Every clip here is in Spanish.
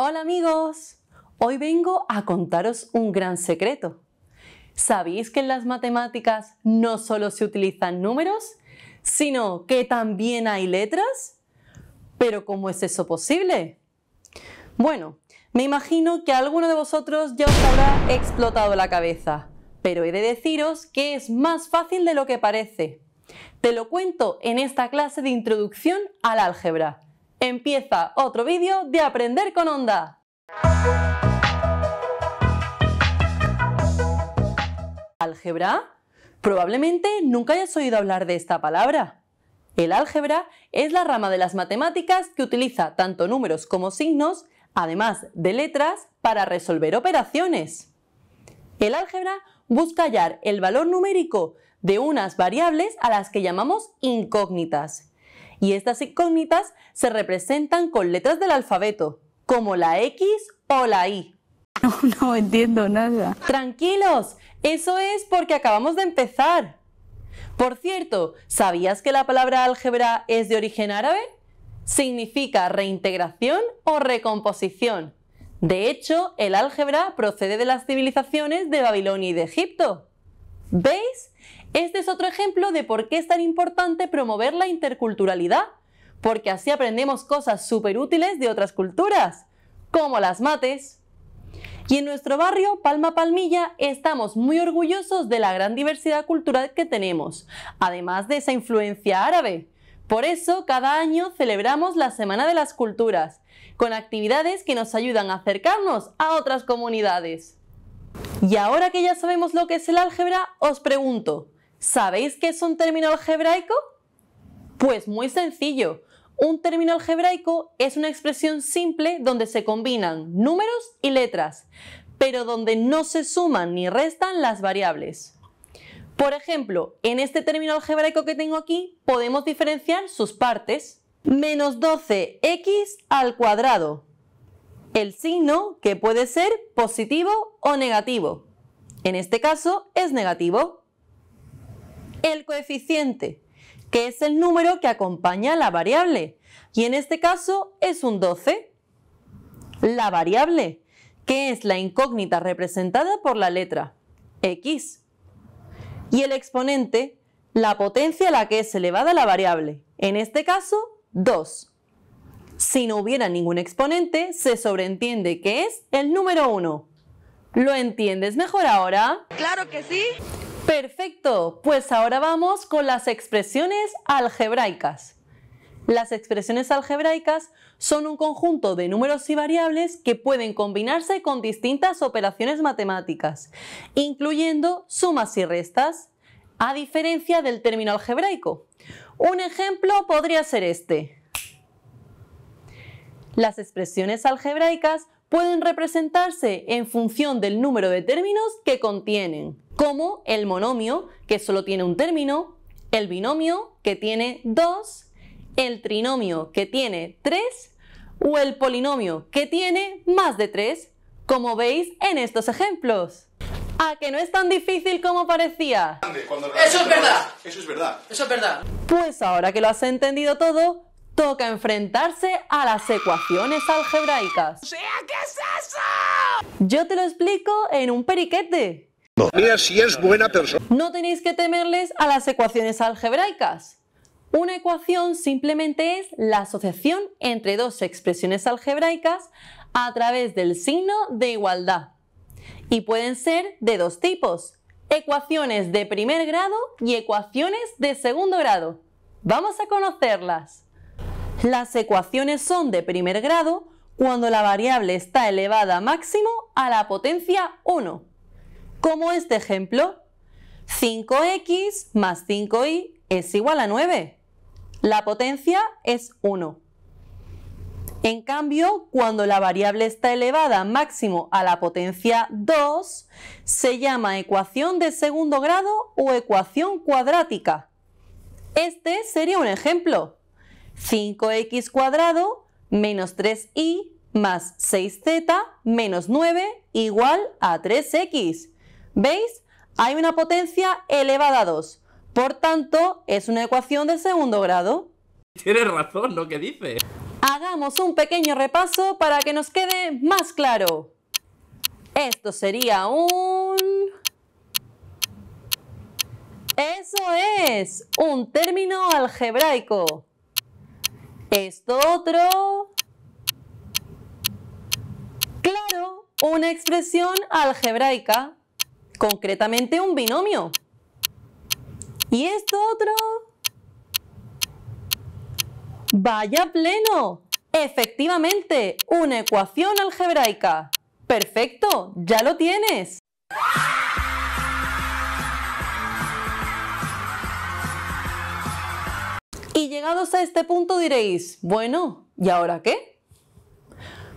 Hola amigos, hoy vengo a contaros un gran secreto. ¿Sabéis que en las matemáticas no solo se utilizan números, sino que también hay letras? ¿Pero cómo es eso posible? Bueno, me imagino que alguno de vosotros ya os habrá explotado la cabeza, pero he de deciros que es más fácil de lo que parece. Te lo cuento en esta clase de introducción al álgebra Empieza otro vídeo de Aprender con Onda. ¿Álgebra? Probablemente nunca hayas oído hablar de esta palabra. El álgebra es la rama de las matemáticas que utiliza tanto números como signos, además de letras, para resolver operaciones. El álgebra busca hallar el valor numérico de unas variables a las que llamamos incógnitas y estas incógnitas se representan con letras del alfabeto, como la X o la Y. No, no entiendo nada. Tranquilos, eso es porque acabamos de empezar. Por cierto, ¿sabías que la palabra álgebra es de origen árabe? Significa reintegración o recomposición. De hecho, el álgebra procede de las civilizaciones de Babilonia y de Egipto. ¿Veis? Este es otro ejemplo de por qué es tan importante promover la interculturalidad, porque así aprendemos cosas súper útiles de otras culturas, como las mates. Y en nuestro barrio, Palma Palmilla, estamos muy orgullosos de la gran diversidad cultural que tenemos, además de esa influencia árabe. Por eso, cada año celebramos la Semana de las Culturas, con actividades que nos ayudan a acercarnos a otras comunidades. Y ahora que ya sabemos lo que es el álgebra, os pregunto, ¿sabéis qué es un término algebraico? Pues muy sencillo. Un término algebraico es una expresión simple donde se combinan números y letras, pero donde no se suman ni restan las variables. Por ejemplo, en este término algebraico que tengo aquí podemos diferenciar sus partes. Menos 12x al cuadrado el signo que puede ser positivo o negativo. En este caso es negativo. El coeficiente, que es el número que acompaña a la variable, y en este caso es un 12. La variable, que es la incógnita representada por la letra x. Y el exponente, la potencia a la que es elevada la variable, en este caso 2. Si no hubiera ningún exponente, se sobreentiende que es el número 1. ¿Lo entiendes mejor ahora? ¡Claro que sí! Perfecto, pues ahora vamos con las expresiones algebraicas. Las expresiones algebraicas son un conjunto de números y variables que pueden combinarse con distintas operaciones matemáticas, incluyendo sumas y restas, a diferencia del término algebraico. Un ejemplo podría ser este. Las expresiones algebraicas pueden representarse en función del número de términos que contienen, como el monomio, que solo tiene un término, el binomio, que tiene dos, el trinomio, que tiene tres, o el polinomio, que tiene más de tres, como veis en estos ejemplos. ¿A que no es tan difícil como parecía? Eso es verdad. Eso es verdad. Eso es verdad. Pues ahora que lo has entendido todo, toca enfrentarse a las ecuaciones algebraicas. ¿qué es eso? Yo te lo explico en un periquete. No. Mira si es buena persona. No tenéis que temerles a las ecuaciones algebraicas. Una ecuación simplemente es la asociación entre dos expresiones algebraicas a través del signo de igualdad. Y pueden ser de dos tipos, ecuaciones de primer grado y ecuaciones de segundo grado. Vamos a conocerlas. Las ecuaciones son de primer grado cuando la variable está elevada máximo a la potencia 1, como este ejemplo, 5x más 5y es igual a 9. La potencia es 1. En cambio, cuando la variable está elevada máximo a la potencia 2, se llama ecuación de segundo grado o ecuación cuadrática. Este sería un ejemplo. 5x cuadrado menos 3y más 6z menos 9 igual a 3x. ¿Veis? Hay una potencia elevada a 2. Por tanto, es una ecuación de segundo grado. Tienes razón lo que dice. Hagamos un pequeño repaso para que nos quede más claro. Esto sería un... ¡Eso es! Un término algebraico. Esto otro. Claro, una expresión algebraica, concretamente un binomio. Y esto otro. Vaya pleno. Efectivamente, una ecuación algebraica. Perfecto, ya lo tienes. Y llegados a este punto diréis, bueno, ¿y ahora qué?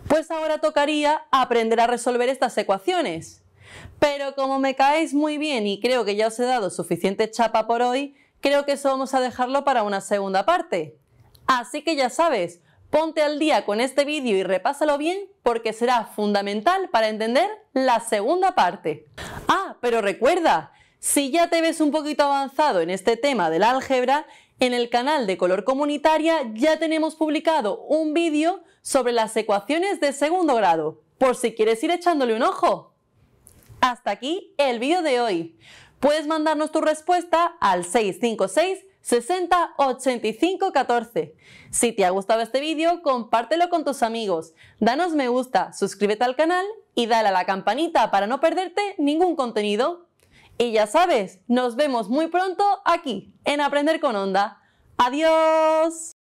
Pues ahora tocaría aprender a resolver estas ecuaciones. Pero como me caéis muy bien y creo que ya os he dado suficiente chapa por hoy, creo que eso vamos a dejarlo para una segunda parte. Así que ya sabes, ponte al día con este vídeo y repásalo bien porque será fundamental para entender la segunda parte. Ah, pero recuerda si ya te ves un poquito avanzado en este tema del álgebra, en el canal de Color Comunitaria ya tenemos publicado un vídeo sobre las ecuaciones de segundo grado, por si quieres ir echándole un ojo. Hasta aquí el vídeo de hoy. Puedes mandarnos tu respuesta al 656 60 85 14. Si te ha gustado este vídeo, compártelo con tus amigos, danos me gusta, suscríbete al canal y dale a la campanita para no perderte ningún contenido. Y ya sabes, nos vemos muy pronto aquí en Aprender con Onda. Adiós.